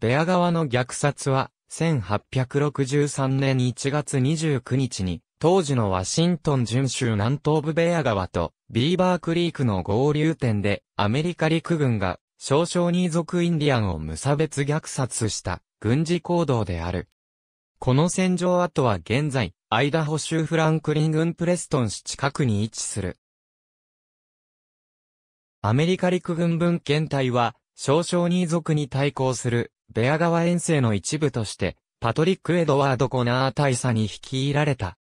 ベア側の虐殺は、1863年1月29日に、当時のワシントン準州南東部ベア川と、ビーバークリークの合流点で、アメリカ陸軍が、少々に族インディアンを無差別虐殺した、軍事行動である。この戦場跡は現在、アイダホ州フランクリン軍プレストン市近くに位置する。アメリカ陸軍文献隊は、少々に族に対抗するベア川遠征の一部として、パトリック・エドワード・コナー大佐に率いられた。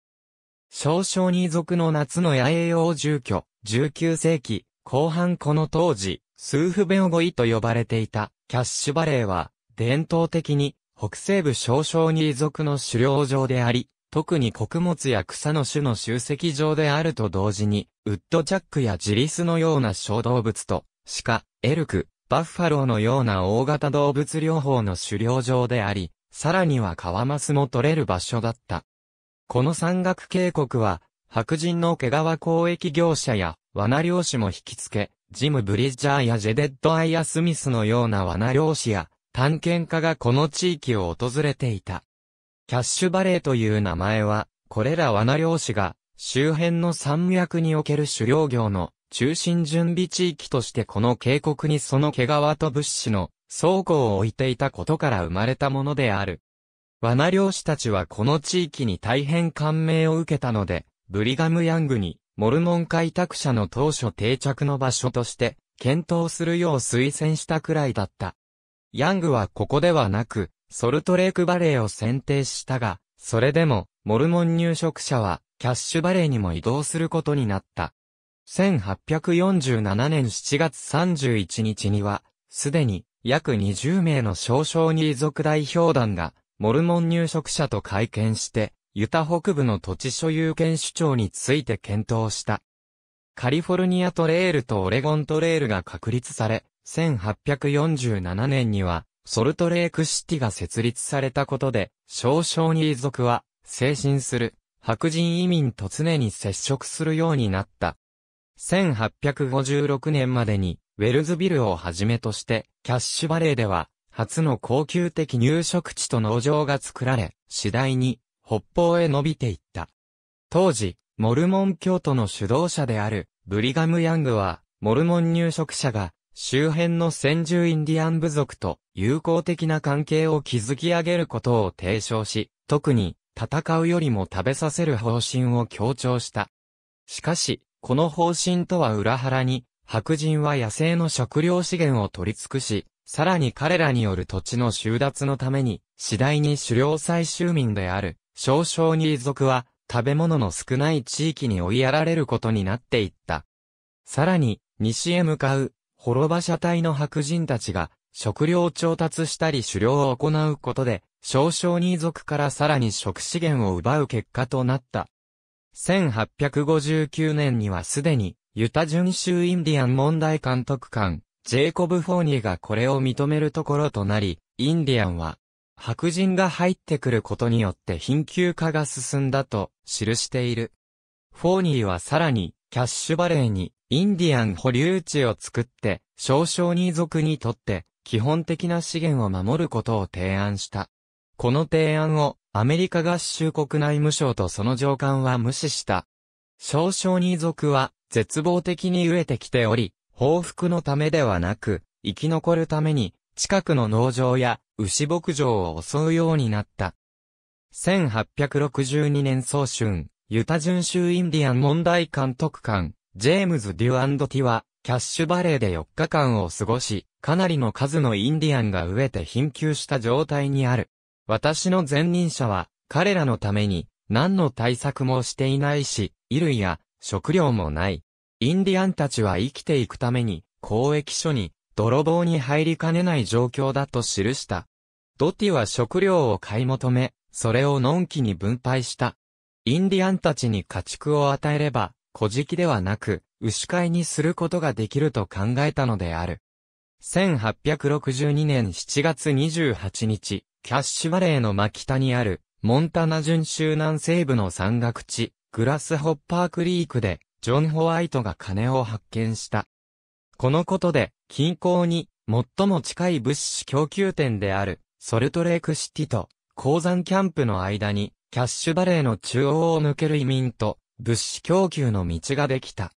少々に族の夏の野営用住居、19世紀、後半この当時、スーフベオゴイと呼ばれていたキャッシュバレーは、伝統的に北西部少々に族の狩猟場であり、特に穀物や草の種の集積場であると同時に、ウッドチャックやジリスのような小動物と、鹿、エルク、バッファローのような大型動物療法の狩猟場であり、さらにはカワマスも取れる場所だった。この山岳渓谷は、白人の毛皮交易業者や罠漁師も引きつけ、ジム・ブリッジャーやジェデッド・アイア・スミスのような罠漁師や探検家がこの地域を訪れていた。キャッシュバレーという名前は、これら罠漁師が周辺の山脈における狩猟業の中心準備地域としてこの渓谷にその毛皮と物資の倉庫を置いていたことから生まれたものである。罠漁師たちはこの地域に大変感銘を受けたので、ブリガムヤングに、モルモン開拓者の当初定着の場所として、検討するよう推薦したくらいだった。ヤングはここではなく、ソルトレークバレーを選定したが、それでも、モルモン入植者は、キャッシュバレーにも移動することになった。1847年7月31日には、すでに約20名の少々に遺族代表団が、モルモン入植者と会見して、ユタ北部の土地所有権主張について検討した。カリフォルニアトレールとオレゴントレールが確立され、1847年には、ソルトレークシティが設立されたことで、少々に遺族は、精神する、白人移民と常に接触するようになった。1856年までに、ウェルズビルをはじめとして、キャッシュバレーでは、初の高級的入植地と農場が作られ、次第に、北方へ伸びていった。当時、モルモン教徒の主導者である、ブリガム・ヤングは、モルモン入植者が、周辺の先住インディアン部族と友好的な関係を築き上げることを提唱し、特に戦うよりも食べさせる方針を強調した。しかし、この方針とは裏腹に、白人は野生の食料資源を取り尽くし、さらに彼らによる土地の収奪のために、次第に狩猟採集民である、少々に遺族は、食べ物の少ない地域に追いやられることになっていった。さらに、西へ向かう、滅場社隊の白人たちが、食料を調達したり狩猟を行うことで、少々に遺族からさらに食資源を奪う結果となった。1859年にはすでに、ユタ準州インディアン問題監督官、ジェイコブ・フォーニーがこれを認めるところとなり、インディアンは、白人が入ってくることによって貧窮化が進んだと記している。フォーニーはさらに、キャッシュバレーにインディアン保留地を作って、少々に族にとって基本的な資源を守ることを提案した。この提案をアメリカ合衆国内務省とその上官は無視した。少々に族は絶望的に飢えてきており、報復のためではなく、生き残るために、近くの農場や牛牧場を襲うようになった。1862年早春、ユタ巡州インディアン問題監督官、ジェームズ・デュアンド・ティは、キャッシュバレーで4日間を過ごし、かなりの数のインディアンが飢えて貧窮した状態にある。私の前任者は、彼らのために、何の対策もしていないし、衣類や食料もない。インディアンたちは生きていくために、公益所に、泥棒に入りかねない状況だと記した。ドティは食料を買い求め、それをのんきに分配した。インディアンたちに家畜を与えれば、小敷ではなく、牛飼いにすることができると考えたのである。1862年7月28日、キャッシュバレーの真北にある、モンタナ準州南西部の山岳地、グラスホッパークリークで、ジョン・ホワイトが金を発見した。このことで、近郊に、最も近い物資供給店である、ソルトレークシティと、鉱山キャンプの間に、キャッシュバレーの中央を抜ける移民と、物資供給の道ができた。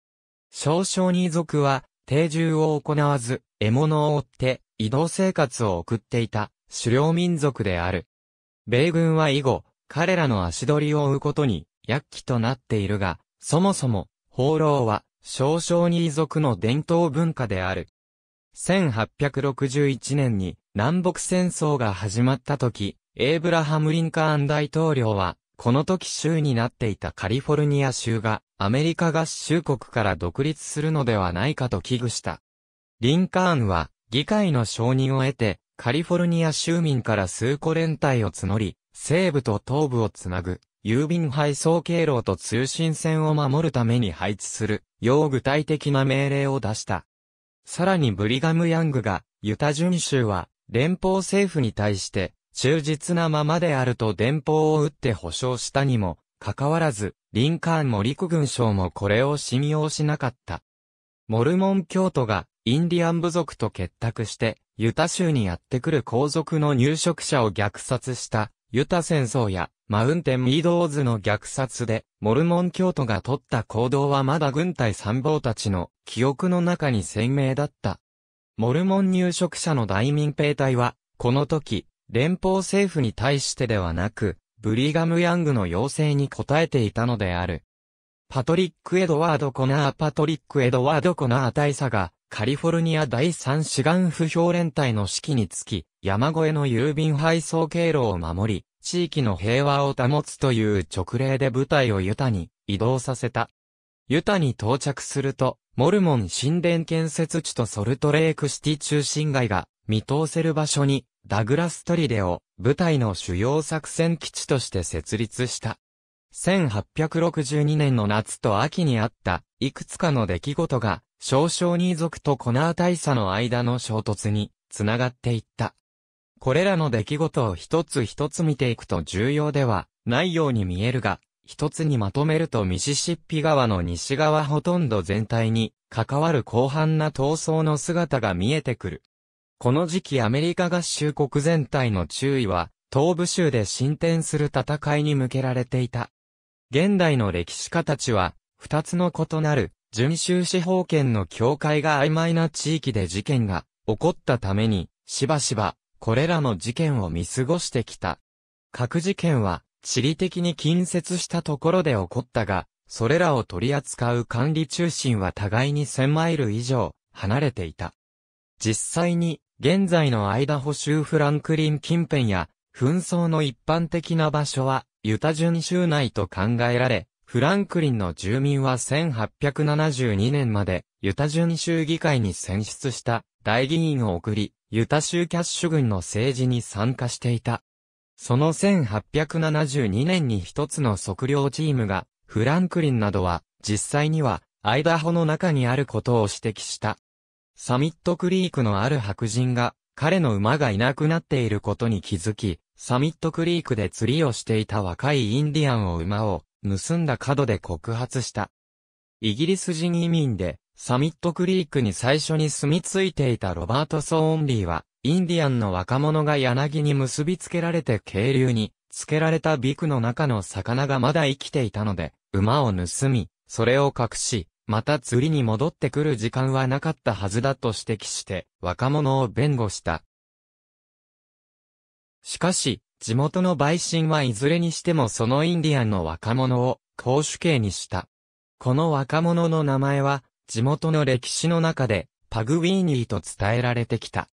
少々に族は、定住を行わず、獲物を追って、移動生活を送っていた。狩猟民族である。米軍は以後、彼らの足取りを追うことに、躍起となっているが、そもそも、放浪は、少々に遺族の伝統文化である。1861年に南北戦争が始まった時、エイブラハム・リンカーン大統領は、この時州になっていたカリフォルニア州がアメリカ合衆国から独立するのではないかと危惧した。リンカーンは議会の承認を得てカリフォルニア州民から数個連帯を募り、西部と東部をつなぐ、郵便配送経路と通信線を守るために配置する、よう具体的な命令を出した。さらにブリガム・ヤングが、ユタ巡州は、連邦政府に対して、忠実なままであると電報を打って保証したにも、かかわらず、リンカーンも陸軍省もこれを信用しなかった。モルモン教徒が、インディアン部族と結託して、ユタ州にやってくる皇族の入植者を虐殺した、ユタ戦争や、マウンテン・ミードーズの虐殺で、モルモン教徒が取った行動はまだ軍隊参謀たちの記憶の中に鮮明だった。モルモン入植者の大民兵隊は、この時、連邦政府に対してではなく、ブリガム・ヤングの要請に応えていたのである。パトリック・エドワード・コナーパトリック・エドワード・コナー大佐が、カリフォルニア第三志願不評連隊の指揮につき、山越えの郵便配送経路を守り、地域の平和を保つという直令で部隊をユタに移動させた。ユタに到着すると、モルモン神殿建設地とソルトレークシティ中心街が見通せる場所に、ダグラストリデを部隊の主要作戦基地として設立した。1862年の夏と秋にあった、いくつかの出来事が、少々二族とコナー大佐の間の衝突に、つながっていった。これらの出来事を一つ一つ見ていくと重要ではないように見えるが、一つにまとめるとミシシッピ川の西側ほとんど全体に関わる広範な闘争の姿が見えてくる。この時期アメリカ合衆国全体の注意は、東部州で進展する戦いに向けられていた。現代の歴史家たちは、二つの異なる準州司法権の境界が曖昧な地域で事件が起こったために、しばしば、これらの事件を見過ごしてきた。各事件は、地理的に近接したところで起こったが、それらを取り扱う管理中心は互いに1000マイル以上離れていた。実際に、現在のアイダホ州フランクリン近辺や、紛争の一般的な場所は、ユタ準州内と考えられ、フランクリンの住民は1872年まで、ユタ準州議会に選出した大議員を送り、ユタ州キャッシュ軍の政治に参加していた。その1872年に一つの測量チームが、フランクリンなどは、実際には、アイダホの中にあることを指摘した。サミットクリークのある白人が、彼の馬がいなくなっていることに気づき、サミットクリークで釣りをしていた若いインディアンを馬を盗んだ角で告発した。イギリス人移民で、サミットクリークに最初に住み着いていたロバート・ソーンリーは、インディアンの若者が柳に結びつけられて渓流に、つけられたビクの中の魚がまだ生きていたので、馬を盗み、それを隠し、また釣りに戻ってくる時間はなかったはずだと指摘して、若者を弁護した。しかし、地元の陪審はいずれにしてもそのインディアンの若者を公主刑にした。この若者の名前は、地元の歴史の中で、パグウィーニーと伝えられてきた。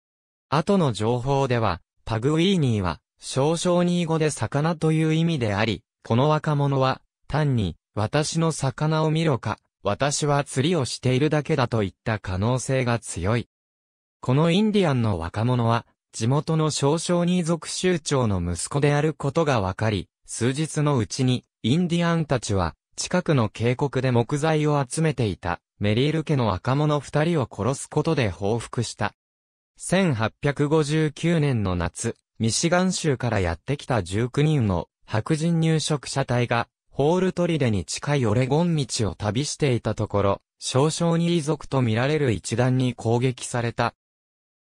後の情報では、パグウィーニーは、少々に語で魚という意味であり、この若者は、単に、私の魚を見ろか、私は釣りをしているだけだといった可能性が強い。このインディアンの若者は、地元の少々に族州長の息子であることが分かり、数日のうちに、インディアンたちは、近くの渓谷で木材を集めていた、メリール家の若者二人を殺すことで報復した。1859年の夏、ミシガン州からやってきた19人の白人入植者隊が、ホールトリデに近いオレゴン道を旅していたところ、少々に遺族と見られる一団に攻撃された。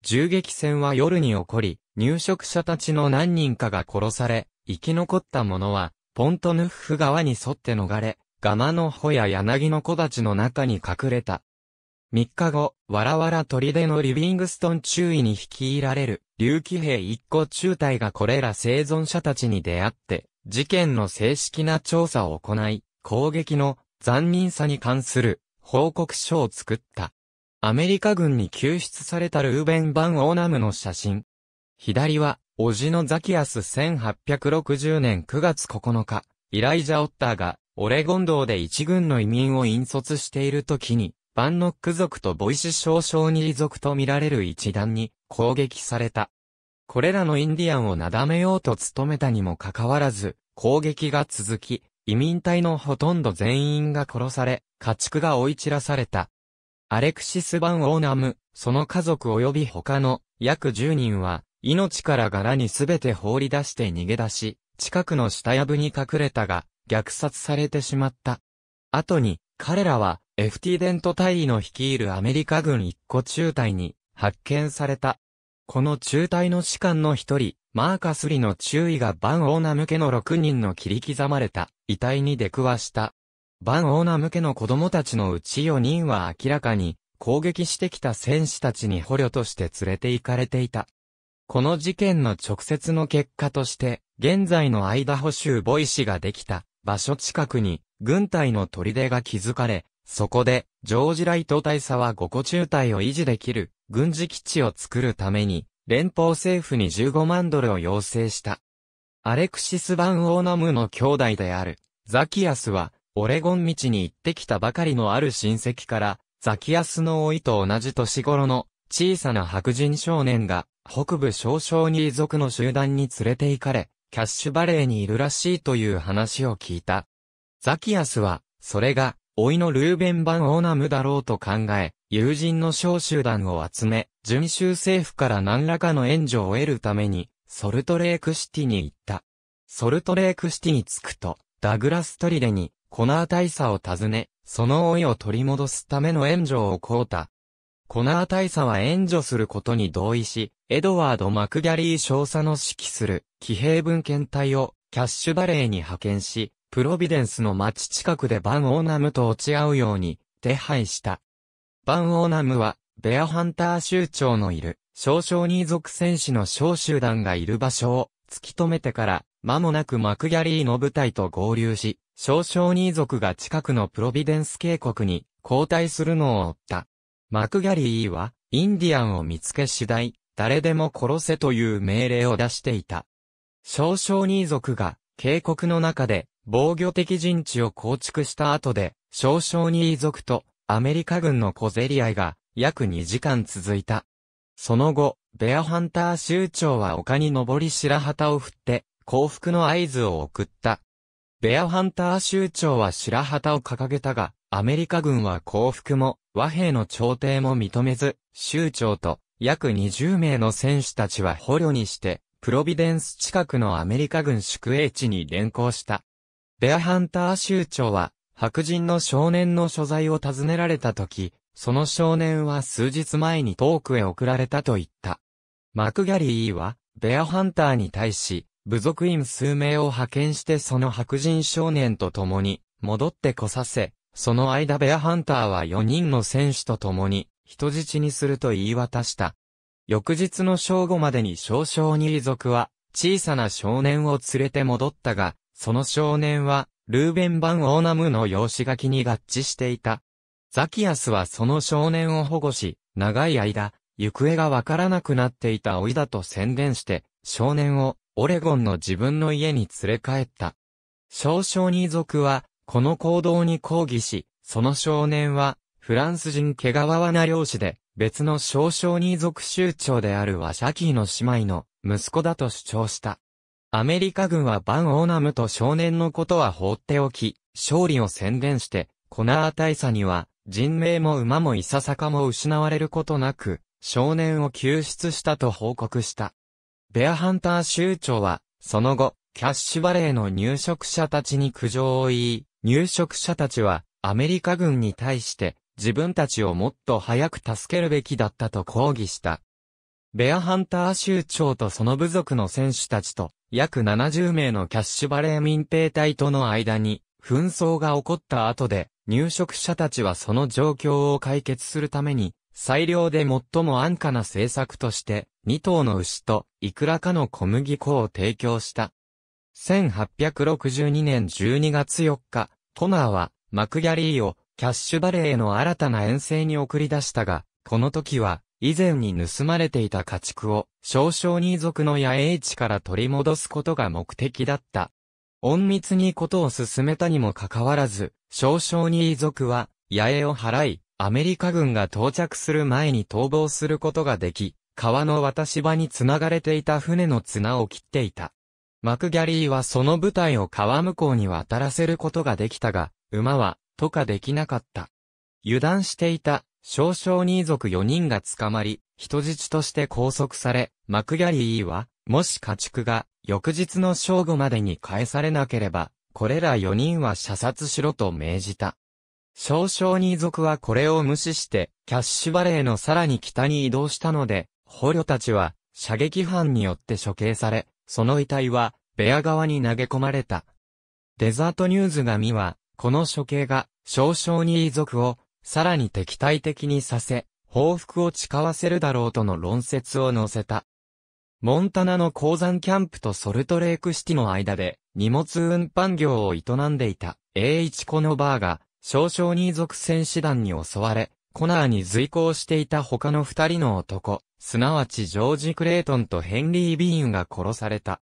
銃撃戦は夜に起こり、入植者たちの何人かが殺され、生き残った者は、ポントヌッフ川に沿って逃れ、ガマの穂や柳の木立の中に隠れた。3日後、わらわら砦のリビングストン中尉に率いられる、竜騎兵一個中隊がこれら生存者たちに出会って、事件の正式な調査を行い、攻撃の残忍さに関する報告書を作った。アメリカ軍に救出されたルーベン・バン・オーナムの写真。左は、おじのザキアス1860年9月9日、イライジャ・オッターが、オレゴン道で一軍の移民を引率している時に、バンノック族とボイシ少将に族と見られる一団に攻撃された。これらのインディアンをなだめようと努めたにもかかわらず、攻撃が続き、移民隊のほとんど全員が殺され、家畜が追い散らされた。アレクシス・バン・オーナム、その家族及び他の約10人は、命から柄にすべて放り出して逃げ出し、近くの下ぶに隠れたが、虐殺されてしまった。後に、彼らは、エフティデント大尉の率いるアメリカ軍一個中隊に発見された。この中隊の士官の一人、マーカスリの注意がバンオーナム家の6人の切り刻まれた遺体に出くわした。バンオーナ向けの子供たちのうち4人は明らかに、攻撃してきた戦士たちに捕虜として連れて行かれていた。この事件の直接の結果として、現在のアイダホ州ボイシができた場所近くに軍隊の砦が築かれ、そこでジョージライト大佐は5個中隊を維持できる軍事基地を作るために連邦政府に15万ドルを要請した。アレクシス・バン・オーナムの兄弟であるザキアスはオレゴン道に行ってきたばかりのある親戚から、ザキヤスの老いと同じ年頃の小さな白人少年が北部少々に遺族の集団に連れて行かれ、キャッシュバレーにいるらしいという話を聞いた。ザキヤスは、それが、老いのルーベン・バン・オーナムだろうと考え、友人の小集団を集め、準州政府から何らかの援助を得るために、ソルトレークシティに行った。ソルトレークシティに着くと、ダグラストリレに、コナー大佐を訪ね、その老いを取り戻すための援助を請うた。コナー大佐は援助することに同意し、エドワード・マクギャリー少佐の指揮する騎兵文献隊をキャッシュバレーに派遣し、プロビデンスの町近くでバン・オーナムと落ち合うように手配した。バン・オーナムは、ベアハンター州長のいる、少々に属戦士の小集団がいる場所を突き止めてから、間もなくマクギャリーの部隊と合流し、少々兄族が近くのプロビデンス渓谷に交代するのを追った。マクギャリーは、インディアンを見つけ次第、誰でも殺せという命令を出していた。少々兄族が、渓谷の中で、防御的陣地を構築した後で、少々兄族と、アメリカ軍の小競り合いが、約2時間続いた。その後、ベアハンター州長は丘に登り白旗を振って、幸福の合図を送った。ベアハンター州長は白旗を掲げたが、アメリカ軍は降伏も和平の調停も認めず、州長と約20名の選手たちは捕虜にして、プロビデンス近くのアメリカ軍宿営地に連行した。ベアハンター州長は、白人の少年の所在を尋ねられた時、その少年は数日前に遠くへ送られたと言った。マクギャリーは、ベアハンターに対し、部族員数名を派遣してその白人少年と共に戻ってこさせ、その間ベアハンターは4人の選手と共に人質にすると言い渡した。翌日の正午までに少々に遺族は小さな少年を連れて戻ったが、その少年はルーベン・バン・オーナムの用紙書きに合致していた。ザキアスはその少年を保護し、長い間、行方がわからなくなっていた老いだと宣伝して、少年をオレゴンの自分の家に連れ帰った。少々二族は、この行動に抗議し、その少年は、フランス人毛皮な漁師で、別の少々二族州長であるワシャキーの姉妹の息子だと主張した。アメリカ軍はバン・オーナムと少年のことは放っておき、勝利を宣伝して、コナー大佐には、人命も馬もいささかも失われることなく、少年を救出したと報告した。ベアハンター州長は、その後、キャッシュバレーの入植者たちに苦情を言い、入植者たちは、アメリカ軍に対して、自分たちをもっと早く助けるべきだったと抗議した。ベアハンター州長とその部族の選手たちと、約70名のキャッシュバレー民兵隊との間に、紛争が起こった後で、入植者たちはその状況を解決するために、最良で最も安価な政策として、2頭の牛といくらかの小麦粉を提供した。1862年12月4日、トナーはマクギャリーをキャッシュバレーの新たな遠征に送り出したが、この時は以前に盗まれていた家畜を少々に族の野営地から取り戻すことが目的だった。隠密にことを進めたにもかかわらず、少々に遺族は野営を払い、アメリカ軍が到着する前に逃亡することができ、川の渡し場に繋がれていた船の綱を切っていた。マクギャリーはその部隊を川向こうに渡らせることができたが、馬は、渡かできなかった。油断していた、少々に族4人が捕まり、人質として拘束され、マクギャリーは、もし家畜が、翌日の正午までに返されなければ、これら4人は射殺しろと命じた。少々に族はこれを無視して、キャッシュバレーのさらに北に移動したので、捕虜たちは、射撃犯によって処刑され、その遺体は、ベア側に投げ込まれた。デザートニューズが見は、この処刑が、少々に遺族を、さらに敵対的にさせ、報復を誓わせるだろうとの論説を載せた。モンタナの鉱山キャンプとソルトレークシティの間で、荷物運搬業を営んでいた、A1 コノバーが、少将に属戦士団に襲われ、コナーに随行していた他の二人の男、すなわちジョージ・クレイトンとヘンリー・ビーンが殺された。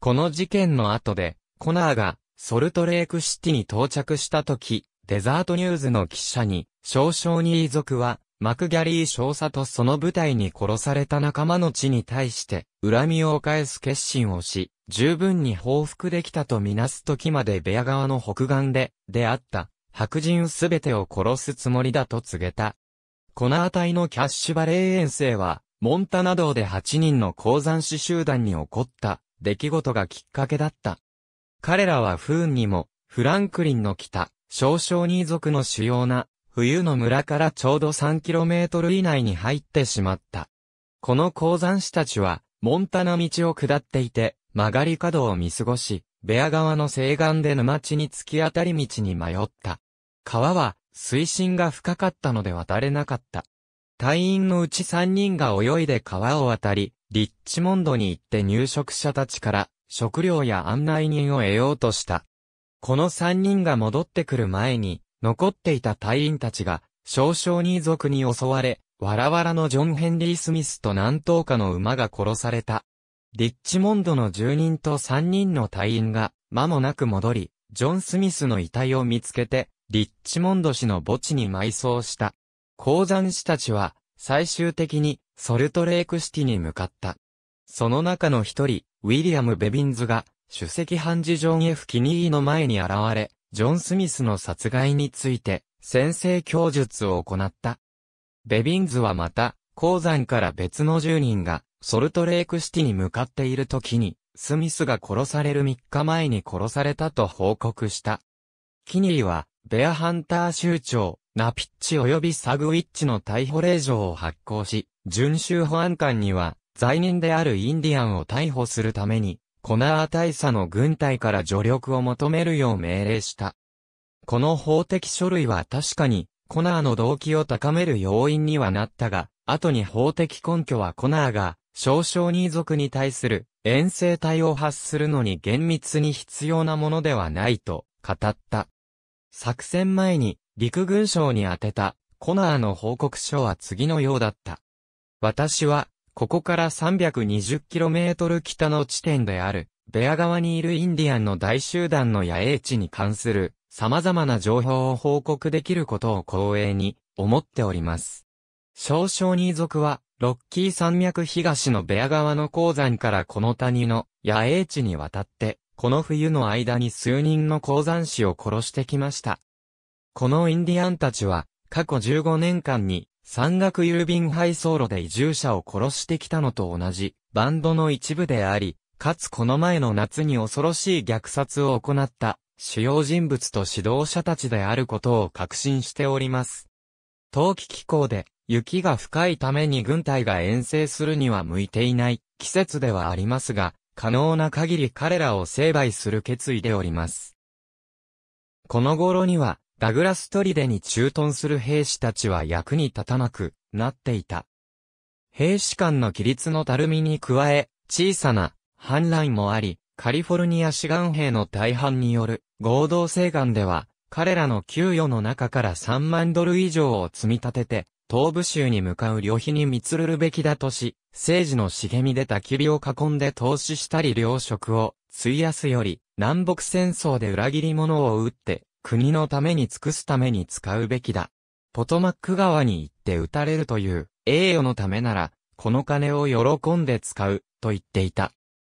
この事件の後で、コナーがソルトレークシティに到着した時、デザートニューズの記者に、少将に遺族は、マクギャリー少佐とその部隊に殺された仲間の地に対して、恨みを返す決心をし、十分に報復できたとみなす時までベア側の北岸で、出会った。白人すべてを殺すつもりだと告げた。この値のキャッシュバレー遠征は、モンタナ道で8人の鉱山師集団に起こった出来事がきっかけだった。彼らは不運にも、フランクリンの北、少々に族の主要な、冬の村からちょうど 3km 以内に入ってしまった。この鉱山師たちは、モンタナ道を下っていて、曲がり角を見過ごし、ベア川の西岸で沼地に突き当たり道に迷った。川は水深が深かったので渡れなかった。隊員のうち3人が泳いで川を渡り、リッチモンドに行って入植者たちから食料や案内人を得ようとした。この3人が戻ってくる前に、残っていた隊員たちが、少々に族に襲われ、わらわらのジョン・ヘンリー・スミスと何頭かの馬が殺された。リッチモンドの住人と3人の隊員が、間もなく戻り、ジョン・スミスの遺体を見つけて、リッチモンド氏の墓地に埋葬した。鉱山師たちは、最終的に、ソルトレークシティに向かった。その中の一人、ウィリアム・ベビンズが、主席判事ジョン・ F・ キニーの前に現れ、ジョン・スミスの殺害について、先制供述を行った。ベビンズはまた、鉱山から別の住人が、ソルトレークシティに向かっている時に、スミスが殺される3日前に殺されたと報告した。キニーは、ベアハンター州長、ナピッチ及びサグウィッチの逮捕令状を発行し、遵州保安官には、罪人であるインディアンを逮捕するために、コナー大佐の軍隊から助力を求めるよう命令した。この法的書類は確かに、コナーの動機を高める要因にはなったが、後に法的根拠はコナーが、少々に族に対する、遠征隊を発するのに厳密に必要なものではないと、語った。作戦前に陸軍省に宛てたコナーの報告書は次のようだった。私は、ここから 320km 北の地点である、ベア側にいるインディアンの大集団の野営地に関する様々な情報を報告できることを光栄に思っております。少々に族は、ロッキー山脈東のベア川の鉱山からこの谷の野営地に渡って、この冬の間に数人の鉱山士を殺してきました。このインディアンたちは、過去15年間に、山岳郵便配送路で移住者を殺してきたのと同じ、バンドの一部であり、かつこの前の夏に恐ろしい虐殺を行った、主要人物と指導者たちであることを確信しております。冬季気候で、雪が深いために軍隊が遠征するには向いていない季節ではありますが、可能な限り彼らを成敗する決意でおります。この頃には、ダグラストリデに駐屯する兵士たちは役に立たなくなっていた。兵士間の規律のたるみに加え、小さな反乱もあり、カリフォルニア志願兵の大半による合同請願では、彼らの給与の中から3万ドル以上を積み立てて、東部州に向かう旅費に見つるるべきだとし、政治の茂み出た霧を囲んで投資したり糧食を費やすより、南北戦争で裏切り者を撃って、国のために尽くすために使うべきだ。ポトマック川に行って撃たれるという、栄誉のためなら、この金を喜んで使う、と言っていた。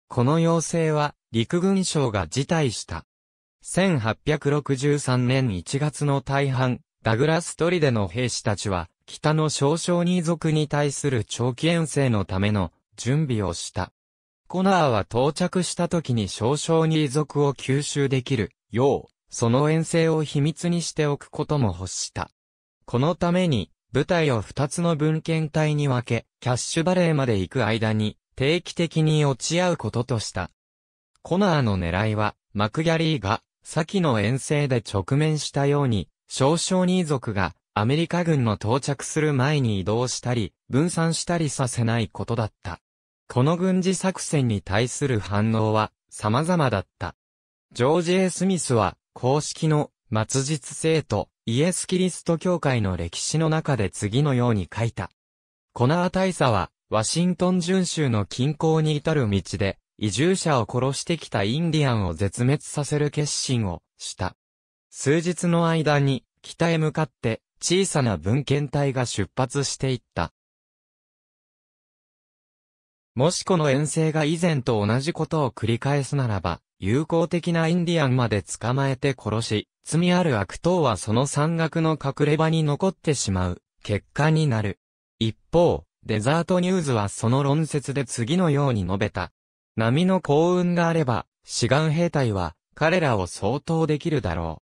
この要請は、陸軍省が辞退した。1863年1月の大半、ダグラストリデの兵士たちは、北の少将に族に対する長期遠征のための準備をした。コナーは到着した時に少将に族を吸収できるよう、その遠征を秘密にしておくことも欲した。このために、部隊を二つの文献体に分け、キャッシュバレーまで行く間に、定期的に落ち合うこととした。コナーの狙いは、マクギャリーが、先の遠征で直面したように、少々に族が、アメリカ軍の到着する前に移動したり、分散したりさせないことだった。この軍事作戦に対する反応は様々だった。ジョージ・エスミスは公式の末日生徒イエス・キリスト教会の歴史の中で次のように書いた。コナー大佐はワシントン巡州の近郊に至る道で移住者を殺してきたインディアンを絶滅させる決心をした。数日の間に北へ向かって小さな文献体が出発していった。もしこの遠征が以前と同じことを繰り返すならば、友好的なインディアンまで捕まえて殺し、罪ある悪党はその山岳の隠れ場に残ってしまう、結果になる。一方、デザートニューズはその論説で次のように述べた。波の幸運があれば、志願兵隊は、彼らを相当できるだろ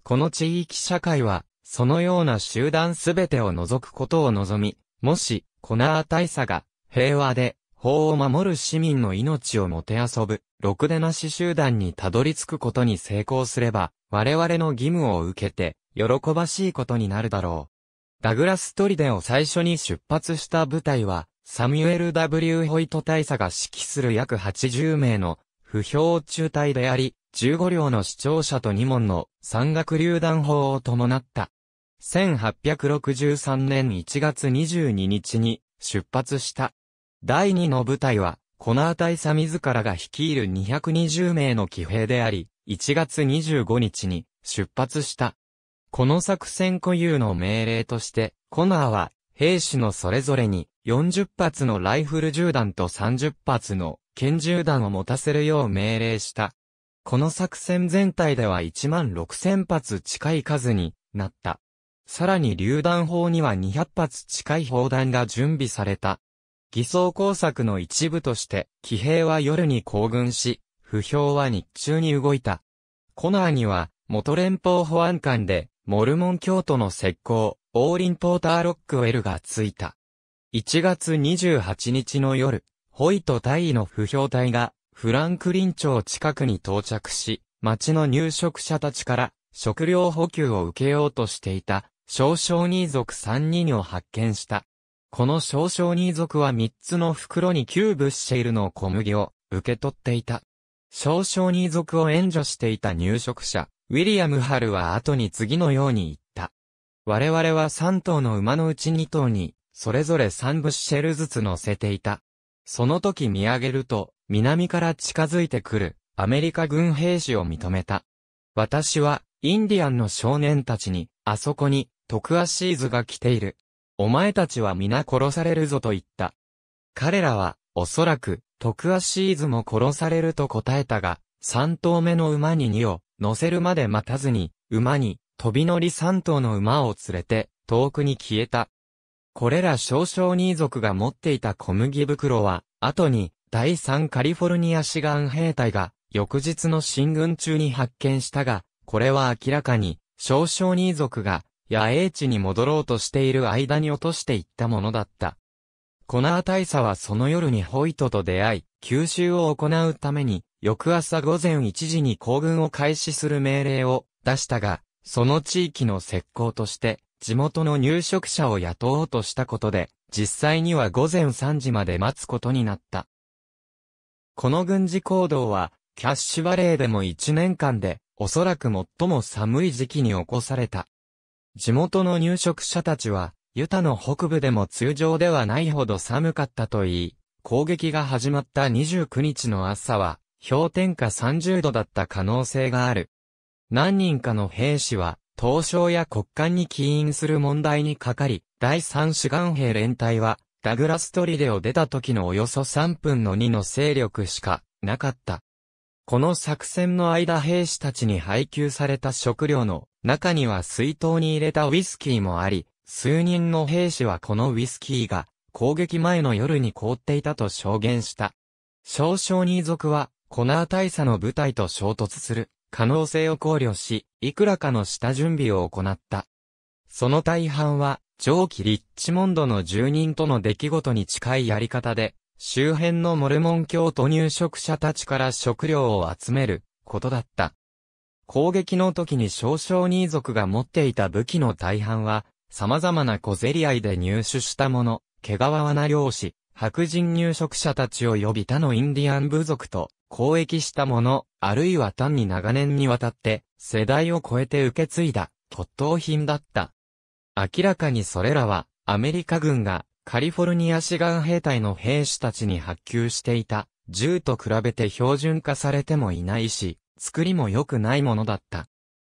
う。この地域社会は、そのような集団すべてを除くことを望み、もし、コナー大佐が、平和で、法を守る市民の命をもてあそぶ、ろくでなし集団にたどり着くことに成功すれば、我々の義務を受けて、喜ばしいことになるだろう。ダグラス・トリデを最初に出発した部隊は、サミュエル・ W・ ホイト大佐が指揮する約80名の、不評中隊であり、15両の視聴者と2門の山岳榴弾砲を伴った1863年1月22日に出発した。第2の部隊は、コナー大佐自らが率いる220名の騎兵であり、1月25日に出発した。この作戦固有の命令として、コナーは兵士のそれぞれに40発のライフル銃弾と30発の拳銃弾を持たせるよう命令した。この作戦全体では1万6000発近い数になった。さらに榴弾砲には200発近い砲弾が準備された。偽装工作の一部として、騎兵は夜に行軍し、不評は日中に動いた。コナーには、元連邦保安官で、モルモン教徒の石膏、オーリン・ポーターロックウェルがついた。1月28日の夜、ホイト大尉の不評隊が、フランクリン町近くに到着し、町の入植者たちから、食料補給を受けようとしていた、少々二族三人を発見した。この少々二族は三つの袋にーブッシェルの小麦を受け取っていた。少々二族を援助していた入植者、ウィリアム・ハルは後に次のように言った。我々は三頭の馬のうち二頭に、それぞれ三ブッシェルずつ乗せていた。その時見上げると、南から近づいてくる、アメリカ軍兵士を認めた。私は、インディアンの少年たちに、あそこに、トクアシーズが来ている。お前たちは皆殺されるぞと言った。彼らは、おそらく、トクアシーズも殺されると答えたが、三頭目の馬に二を乗せるまで待たずに、馬に飛び乗り三頭の馬を連れて、遠くに消えた。これら少々人族が持っていた小麦袋は、後に、第三カリフォルニア志願兵隊が、翌日の進軍中に発見したが、これは明らかに、少々人族が、野営地に戻ろうとしている間に落としていったものだった。コナー大佐はその夜にホイトと出会い、吸収を行うために、翌朝午前1時に行軍を開始する命令を出したが、その地域の石膏として、地元の入植者を雇おうとしたことで、実際には午前3時まで待つことになった。この軍事行動は、キャッシュバレーでも1年間で、おそらく最も寒い時期に起こされた。地元の入植者たちは、ユタの北部でも通常ではないほど寒かったといい、攻撃が始まった29日の朝は、氷点下30度だった可能性がある。何人かの兵士は、東証や国間に起因する問題にかかり、第3志願兵連隊は、ダグラストリデを出た時のおよそ3分の2の勢力しかなかった。この作戦の間兵士たちに配給された食料の中には水筒に入れたウイスキーもあり、数人の兵士はこのウイスキーが攻撃前の夜に凍っていたと証言した。少々に族は、コナー大佐の部隊と衝突する可能性を考慮し、いくらかの下準備を行った。その大半は、上記リッチモンドの住人との出来事に近いやり方で、周辺のモルモン教徒入植者たちから食料を集めることだった。攻撃の時に少々人族が持っていた武器の大半は、様々な小競り合いで入手したもの、毛皮罠漁師、白人入植者たちを呼び他のインディアン部族と交易したもの、あるいは単に長年にわたって、世代を超えて受け継いだ、骨董品だった。明らかにそれらは、アメリカ軍がカリフォルニア志願兵隊の兵士たちに発給していた銃と比べて標準化されてもいないし、作りも良くないものだった。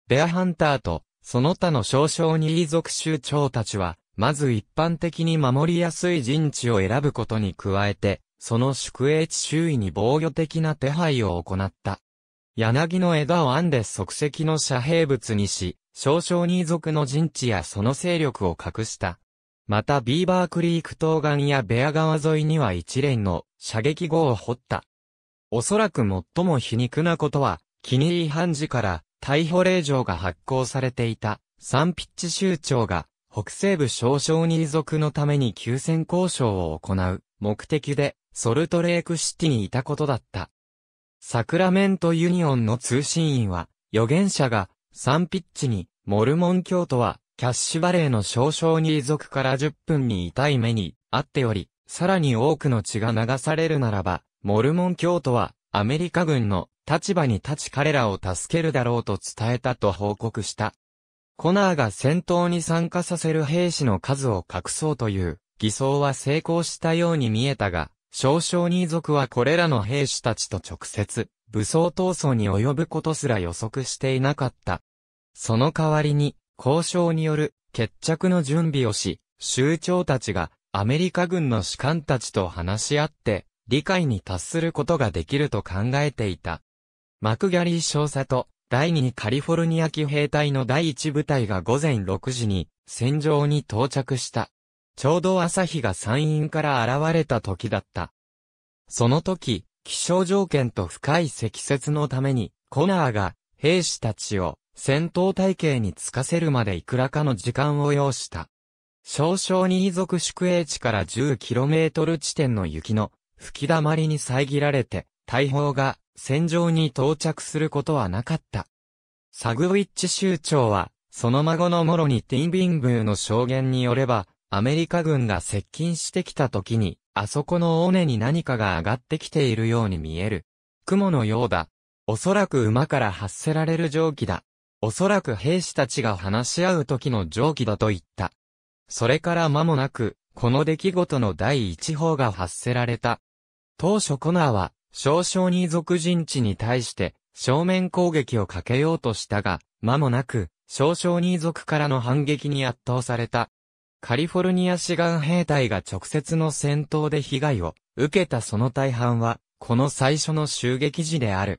ベアハンターと、その他の少々に遺族州長たちは、まず一般的に守りやすい陣地を選ぶことに加えて、その宿営地周囲に防御的な手配を行った。柳の枝を編んで即席の遮蔽物にし、少々に族の陣地やその勢力を隠した。またビーバークリーク東岸やベア川沿いには一連の射撃後を掘った。おそらく最も皮肉なことは、キニー判事から逮捕令状が発行されていたサンピッチ州長が北西部少々に遺族のために休戦交渉を行う目的でソルトレークシティにいたことだった。サクラメントユニオンの通信員は預言者がサンピッチにモルモン教徒はキャッシュバレーの少々に遺族から10分に痛い目にあっており、さらに多くの血が流されるならば、モルモン教徒はアメリカ軍の立場に立ち彼らを助けるだろうと伝えたと報告した。コナーが戦闘に参加させる兵士の数を隠そうという偽装は成功したように見えたが、少々に遺族はこれらの兵士たちと直接武装闘争に及ぶことすら予測していなかった。その代わりに、交渉による決着の準備をし、州長たちがアメリカ軍の士官たちと話し合って、理解に達することができると考えていた。マクギャリー少佐と第2カリフォルニア騎兵隊の第1部隊が午前6時に戦場に到着した。ちょうど朝日が山陰から現れた時だった。その時、気象条件と深い積雪のために、コナーが兵士たちを戦闘体系に着かせるまでいくらかの時間を要した。少々に遺族宿営地から 10km 地点の雪の吹き溜まりに遮られて、大砲が戦場に到着することはなかった。サグウィッチ州長は、その孫のモロニ・ティンビンブーの証言によれば、アメリカ軍が接近してきた時に、あそこの尾根に何かが上がってきているように見える。雲のようだ。おそらく馬から発せられる蒸気だ。おそらく兵士たちが話し合う時の定規だと言った。それから間もなく、この出来事の第一報が発せられた。当初コナーは、少々に属陣地に対して、正面攻撃をかけようとしたが、間もなく、少々に族からの反撃に圧倒された。カリフォルニア志願兵隊が直接の戦闘で被害を受けたその大半は、この最初の襲撃時である。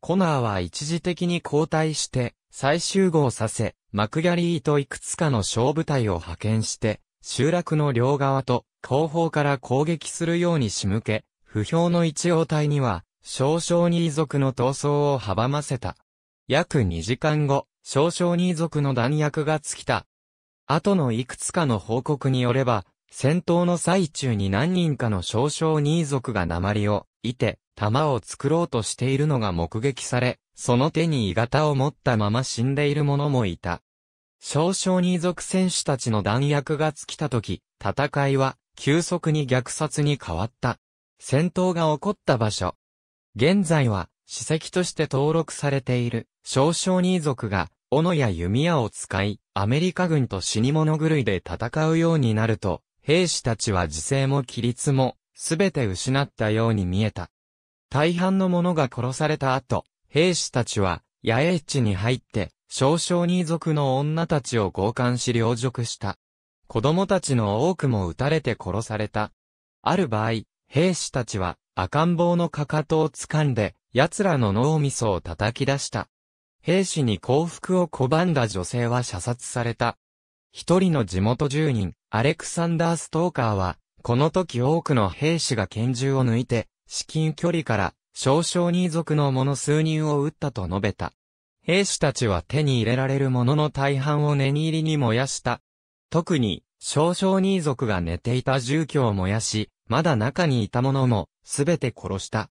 コナーは一時的に交代して、再集合させ、マクギャリーといくつかの小部隊を派遣して、集落の両側と後方から攻撃するように仕向け、不評の一応隊には、少々二遺族の闘争を阻ませた。約2時間後、少々二遺族の弾薬が尽きた。後のいくつかの報告によれば、戦闘の最中に何人かの少々二遺族が鉛を、いて、弾を作ろうとしているのが目撃され、その手に鋳型を持ったまま死んでいる者もいた。少々に族選手たちの弾薬が尽きた時、戦いは急速に虐殺に変わった。戦闘が起こった場所。現在は史跡として登録されている少々に族が斧や弓矢を使い、アメリカ軍と死に物狂いで戦うようになると、兵士たちは自制も規律も、すべて失ったように見えた。大半の者が殺された後、兵士たちは、野営地に入って、少々に族の女たちを強姦し領辱した。子供たちの多くも撃たれて殺された。ある場合、兵士たちは赤ん坊のかかとを掴んで、奴らの脳みそを叩き出した。兵士に幸福を拒んだ女性は射殺された。一人の地元住人、アレクサンダー・ストーカーは、この時多くの兵士が拳銃を抜いて、至近距離から少々二族の者数人を撃ったと述べた。兵士たちは手に入れられるものの大半を念入りに燃やした。特に、少々二族が寝ていた住居を燃やし、まだ中にいた者も、すべて殺した。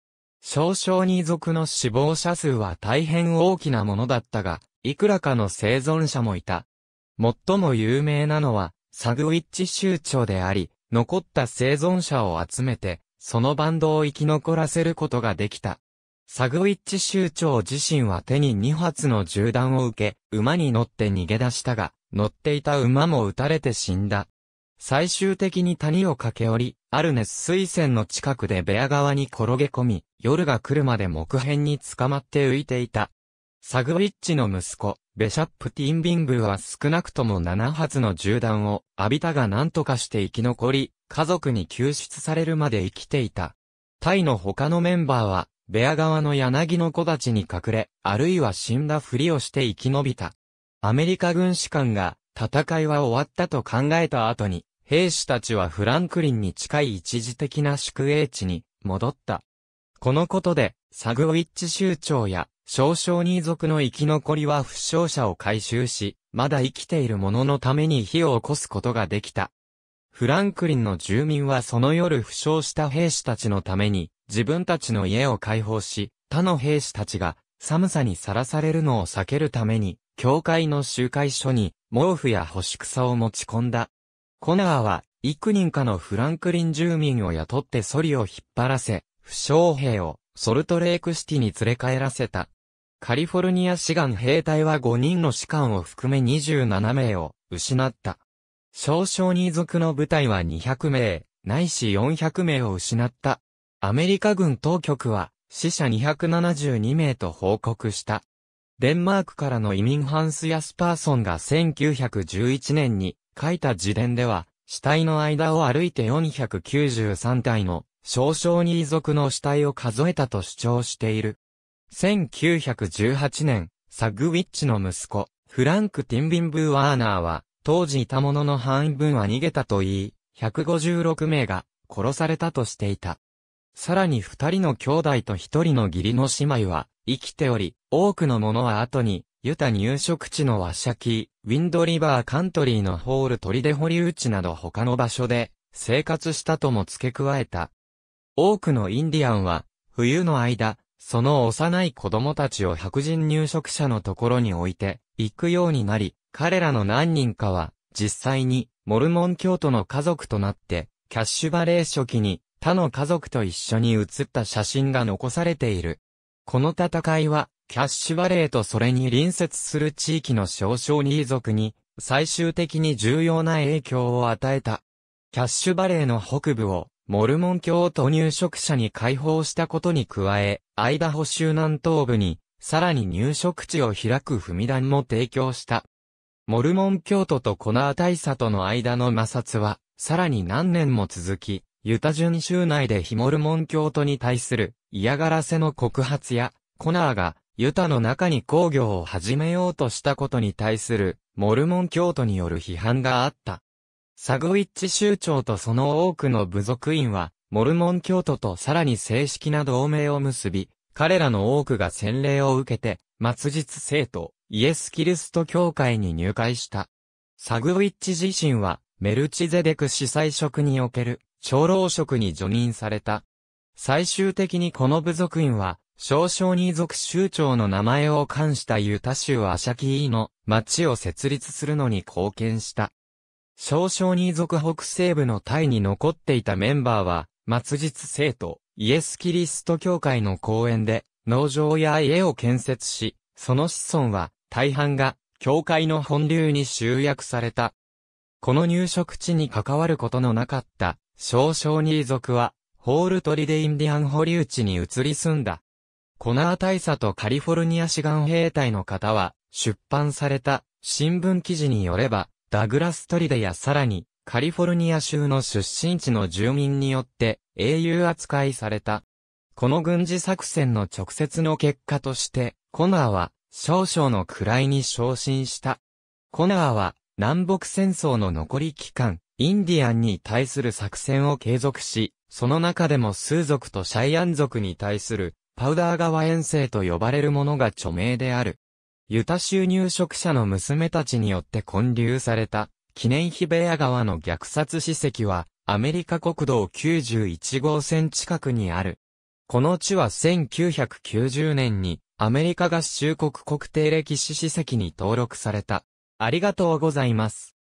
少々二族の死亡者数は大変大きなものだったが、いくらかの生存者もいた。最も有名なのは、サグウィッチ州長であり、残った生存者を集めて、そのバンドを生き残らせることができた。サグウィッチ州長自身は手に2発の銃弾を受け、馬に乗って逃げ出したが、乗っていた馬も撃たれて死んだ。最終的に谷を駆け下り、アルネス水泉の近くでベア側に転げ込み、夜が来るまで木片に捕まって浮いていた。サグウィッチの息子、ベシャップ・ティンビングは少なくとも7発の銃弾を浴びたが何とかして生き残り、家族に救出されるまで生きていた。タイの他のメンバーは、ベア側の柳の子たちに隠れ、あるいは死んだふりをして生き延びた。アメリカ軍士官が、戦いは終わったと考えた後に、兵士たちはフランクリンに近い一時的な宿営地に戻った。このことで、サグウィッチ州長や少々に族の生き残りは負傷者を回収し、まだ生きている者のために火を起こすことができた。フランクリンの住民はその夜負傷した兵士たちのために、自分たちの家を解放し、他の兵士たちが寒さにさらされるのを避けるために、教会の集会所に毛布や干し草を持ち込んだ。コナーは幾人かのフランクリン住民を雇ってソリを引っ張らせ、負傷兵をソルトレークシティに連れ帰らせた。カリフォルニア志願兵隊は5人の士官を含め27名を失った。少々に族の部隊は200名、ないし400名を失った。アメリカ軍当局は死者272名と報告した。デンマークからの移民ハンス・ヤスパーソンが1911年に書いた自伝では、死体の間を歩いて493体の少々に遺族の死体を数えたと主張している。1918年、サグウィッチの息子、フランク・ティンビンブー・ワーナーは、当時いた者の半分は逃げたと言い、156名が殺されたとしていた。さらに二人の兄弟と一人の義理の姉妹は生きており、多くの者は後に、ユタ入植地のワシャキウィンドリバーカントリーのホールトリ堀内など他の場所で生活したとも付け加えた。多くのインディアンは、冬の間、その幼い子供たちを白人入植者のところに置いて、行くようになり、彼らの何人かは、実際に、モルモン教徒の家族となって、キャッシュバレー初期に、他の家族と一緒に写った写真が残されている。この戦いは、キャッシュバレーとそれに隣接する地域の少々に遺族に、最終的に重要な影響を与えた。キャッシュバレーの北部をモルモン教徒入植者に解放したことに加え、アイダホ州南東部に、さらに入植地を開く踏み段も提供した。モルモン教徒とコナー大佐との間の摩擦は、さらに何年も続き、ユタ準州内で非モルモン教徒に対する嫌がらせの告発や、コナーがユタの中に工業を始めようとしたことに対するモルモン教徒による批判があった。サグウィッチ州長とその多くの部族員は、モルモン教徒とさらに正式な同盟を結び、彼らの多くが洗礼を受けて、末日生徒、イエス・キリスト教会に入会した。サグウィッチ自身は、メルチゼデク司祭職における、長老職に除任された。最終的にこの部族員は、少々に族州長の名前を冠したユタ州アシャキーの町を設立するのに貢献した。少々に族北西部のタイに残っていたメンバーは、末日生徒、イエス・キリスト教会の公園で、農場や家を建設し、その子孫は、大半が、教会の本流に集約された。この入植地に関わることのなかった、少々に族は、ホールトリデインディアン保留地に移り住んだ。コナー大佐とカリフォルニア志願兵隊の方は、出版された新聞記事によれば、ダグラストリデやさらに、カリフォルニア州の出身地の住民によって英雄扱いされた。この軍事作戦の直接の結果として、コナーは少々の位に昇進した。コナーは南北戦争の残り期間、インディアンに対する作戦を継続し、その中でも数族とシャイアン族に対するパウダー川遠征と呼ばれるものが著名である。ユタ州入植者の娘たちによって建立された、記念碑ベア川の虐殺史跡は、アメリカ国道91号線近くにある。この地は1990年に、アメリカ合衆国国定歴史史跡に登録された。ありがとうございます。